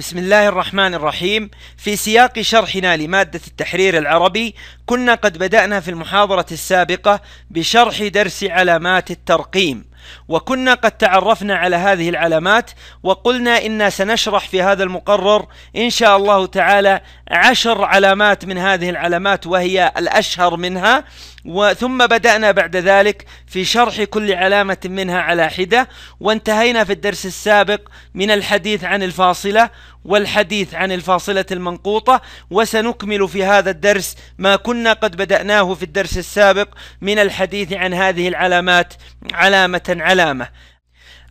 بسم الله الرحمن الرحيم في سياق شرحنا لمادة التحرير العربي كنا قد بدأنا في المحاضرة السابقة بشرح درس علامات الترقيم وكنا قد تعرفنا على هذه العلامات وقلنا إنا سنشرح في هذا المقرر إن شاء الله تعالى عشر علامات من هذه العلامات وهي الأشهر منها وثم بدأنا بعد ذلك في شرح كل علامة منها على حدة وانتهينا في الدرس السابق من الحديث عن الفاصلة والحديث عن الفاصلة المنقوطة وسنكمل في هذا الدرس ما كنا قد بدأناه في الدرس السابق من الحديث عن هذه العلامات علامة علامة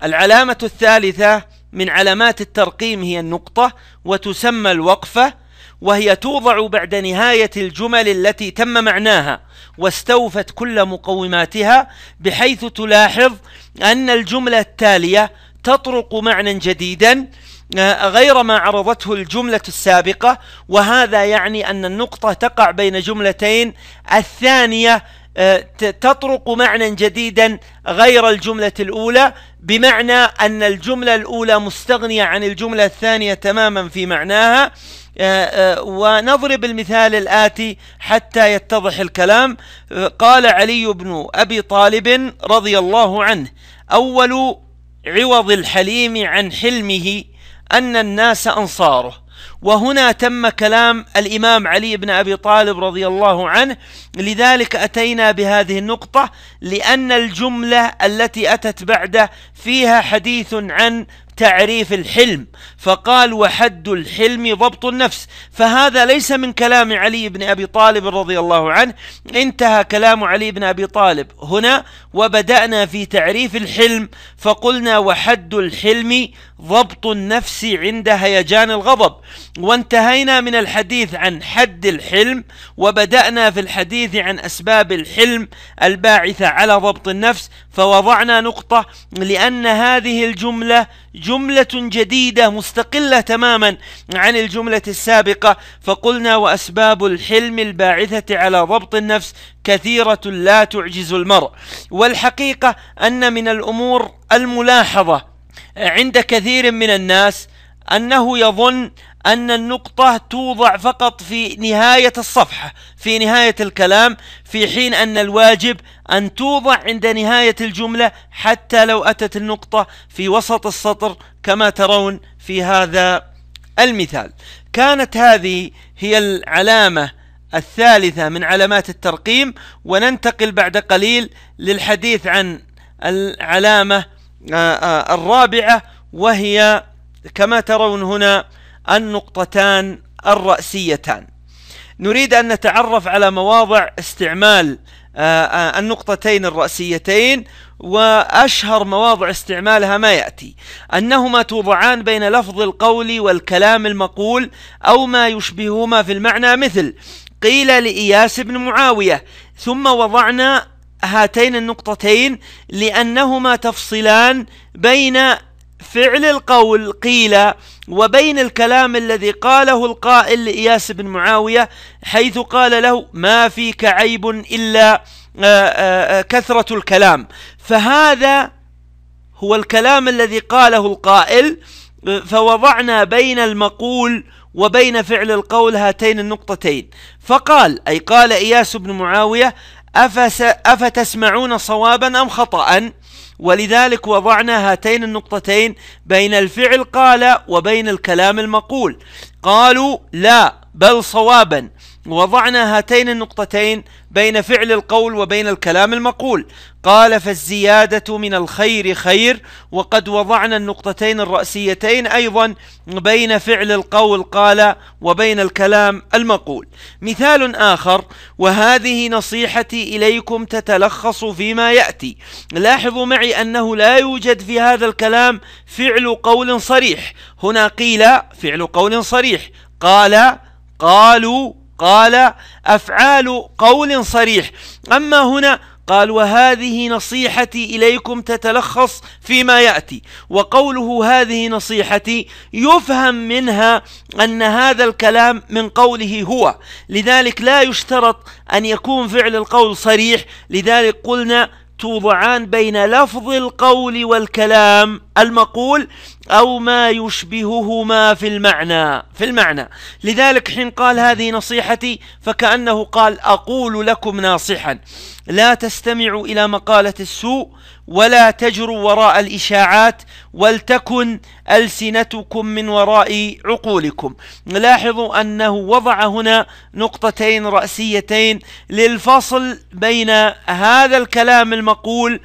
العلامة الثالثة من علامات الترقيم هي النقطة وتسمى الوقفة وهي توضع بعد نهاية الجمل التي تم معناها واستوفت كل مقوماتها بحيث تلاحظ أن الجملة التالية تطرق معنى جديدا آه، غير ما عرضته الجملة السابقة وهذا يعني أن النقطة تقع بين جملتين الثانية آه، تطرق معنى جديدا غير الجملة الأولى بمعنى أن الجملة الأولى مستغنية عن الجملة الثانية تماما في معناها آه، ونضرب المثال الآتي حتى يتضح الكلام قال علي بن أبي طالب رضي الله عنه أول عوض الحليم عن حلمه أن الناس أنصاره وهنا تم كلام الإمام علي بن أبي طالب رضي الله عنه لذلك أتينا بهذه النقطة لأن الجملة التي أتت بعده فيها حديث عن تعريف الحلم فقال وحد الحلم ضبط النفس فهذا ليس من كلام علي بن أبي طالب رضي الله عنه انتهى كلام علي بن أبي طالب هنا وبدأنا في تعريف الحلم فقلنا وحد الحلم ضبط النفس عند هيجان الغضب وانتهينا من الحديث عن حد الحلم وبدأنا في الحديث عن أسباب الحلم الباعثة على ضبط النفس فوضعنا نقطة لأن هذه الجملة جملة جديدة مستقلة تماما عن الجملة السابقة فقلنا وأسباب الحلم الباعثة على ضبط النفس كثيرة لا تعجز المرء والحقيقة أن من الأمور الملاحظة عند كثير من الناس أنه يظن أن النقطة توضع فقط في نهاية الصفحة في نهاية الكلام في حين أن الواجب أن توضع عند نهاية الجملة حتى لو أتت النقطة في وسط السطر كما ترون في هذا المثال كانت هذه هي العلامة الثالثة من علامات الترقيم وننتقل بعد قليل للحديث عن العلامة آه، آه، الرابعة وهي كما ترون هنا النقطتان الرأسيتان نريد أن نتعرف على مواضع استعمال آه، آه، النقطتين الرأسيتين وأشهر مواضع استعمالها ما يأتي أنهما توضعان بين لفظ القول والكلام المقول أو ما يشبههما في المعنى مثل قيل لإياس بن معاوية ثم وضعنا هاتين النقطتين لأنهما تفصلان بين فعل القول قيل وبين الكلام الذي قاله القائل لإياس بن معاوية حيث قال له ما فيك عيب إلا آه، آه، آه، كثرة الكلام فهذا هو الكلام الذي قاله القائل فوضعنا بين المقول وبين فعل القول هاتين النقطتين فقال أي قال إياس بن معاوية أفس أفتسمعون صوابا أم خطأ ولذلك وضعنا هاتين النقطتين بين الفعل قال وبين الكلام المقول قالوا لا بل صوابا وضعنا هاتين النقطتين بين فعل القول وبين الكلام المقول قال فالزيادة من الخير خير وقد وضعنا النقطتين الرأسيتين أيضا بين فعل القول قال وبين الكلام المقول مثال آخر وهذه نصيحتي إليكم تتلخص فيما يأتي لاحظوا معي أنه لا يوجد في هذا الكلام فعل قول صريح هنا قيل فعل قول صريح قال قالوا قال أفعال قول صريح أما هنا قال وهذه نصيحتي إليكم تتلخص فيما يأتي وقوله هذه نصيحتي يفهم منها أن هذا الكلام من قوله هو لذلك لا يشترط أن يكون فعل القول صريح لذلك قلنا توضعان بين لفظ القول والكلام المقول أو ما يشبههما في المعنى في المعنى لذلك حين قال هذه نصيحتي فكأنه قال أقول لكم ناصحا لا تستمعوا إلى مقالة السوء ولا تجروا وراء الإشاعات ولتكن ألسنتكم من وراء عقولكم لاحظوا أنه وضع هنا نقطتين رأسيتين للفصل بين هذا الكلام المقول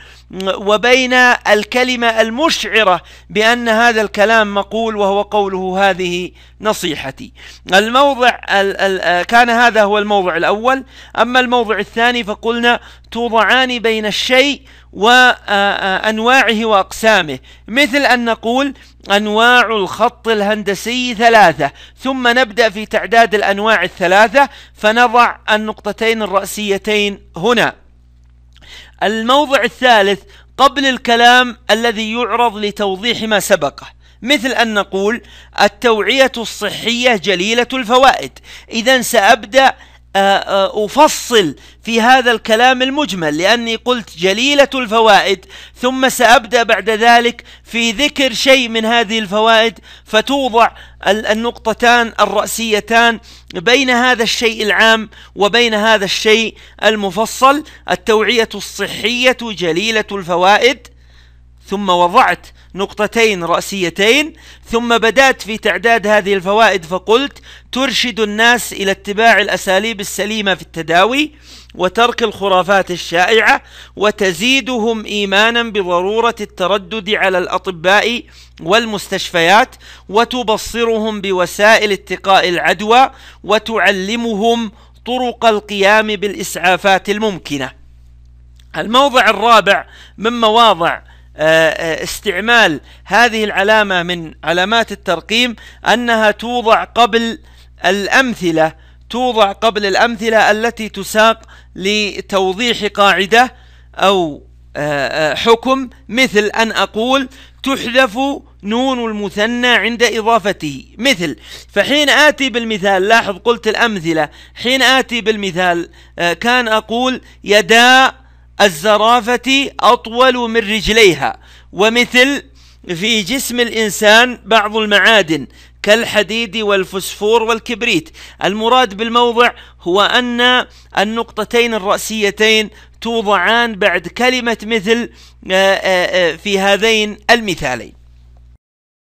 وبين الكلمة المشعرة بأن هذا الكلام مقول وهو قوله هذه نصيحتي الموضع ال ال آه، كان هذا هو الموضع الأول أما الموضع الثاني فقلنا توضعان بين الشيء وأنواعه آه، آه، وأقسامه مثل أن نقول أنواع الخط الهندسي ثلاثة ثم نبدأ في تعداد الأنواع الثلاثة فنضع النقطتين الرأسيتين هنا الموضع الثالث قبل الكلام الذي يعرض لتوضيح ما سبقه مثل أن نقول التوعية الصحية جليلة الفوائد إذا سأبدأ آه، آه، أفصل في هذا الكلام المجمل لأني قلت جليلة الفوائد ثم سأبدأ بعد ذلك في ذكر شيء من هذه الفوائد فتوضع النقطتان الرأسيتان بين هذا الشيء العام وبين هذا الشيء المفصل التوعية الصحية جليلة الفوائد ثم وضعت نقطتين رأسيتين ثم بدأت في تعداد هذه الفوائد فقلت ترشد الناس إلى اتباع الأساليب السليمة في التداوي وترك الخرافات الشائعة وتزيدهم إيمانا بضرورة التردد على الأطباء والمستشفيات وتبصرهم بوسائل اتقاء العدوى وتعلمهم طرق القيام بالإسعافات الممكنة الموضع الرابع من مواضع آه، آه، استعمال هذه العلامة من علامات الترقيم أنها توضع قبل الأمثلة توضع قبل الأمثلة التي تساق لتوضيح قاعدة أو آه، حكم مثل أن أقول تحذف نون المثنى عند إضافته مثل فحين آتي بالمثال لاحظ قلت الأمثلة حين آتي بالمثال كان أقول يدا الزرافة أطول من رجليها ومثل في جسم الإنسان بعض المعادن كالحديد والفسفور والكبريت المراد بالموضع هو أن النقطتين الرأسيتين توضعان بعد كلمة مثل آه، آه، آه، في هذين المثالين